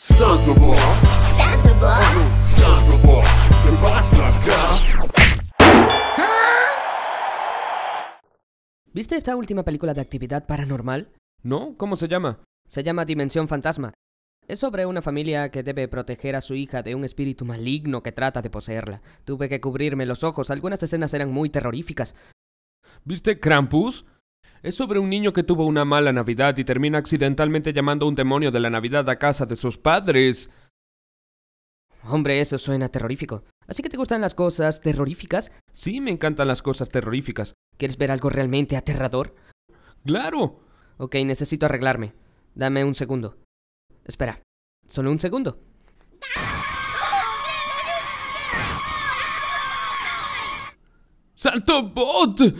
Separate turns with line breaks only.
¿Qué pasa acá?
¿Viste esta última película de actividad paranormal? No, ¿cómo se llama? Se llama Dimensión Fantasma. Es sobre una familia que debe proteger a su hija de un espíritu maligno que trata de poseerla. Tuve que cubrirme los ojos, algunas escenas eran muy terroríficas.
¿Viste Krampus? Es sobre un niño que tuvo una mala Navidad y termina accidentalmente llamando a un demonio de la Navidad a casa de sus padres. Hombre, eso suena terrorífico.
¿Así que te gustan las cosas terroríficas? Sí, me encantan las cosas terroríficas. ¿Quieres ver algo realmente aterrador? Claro. Ok, necesito arreglarme. Dame un segundo. Espera. Solo un segundo. ¡SALTO Bot!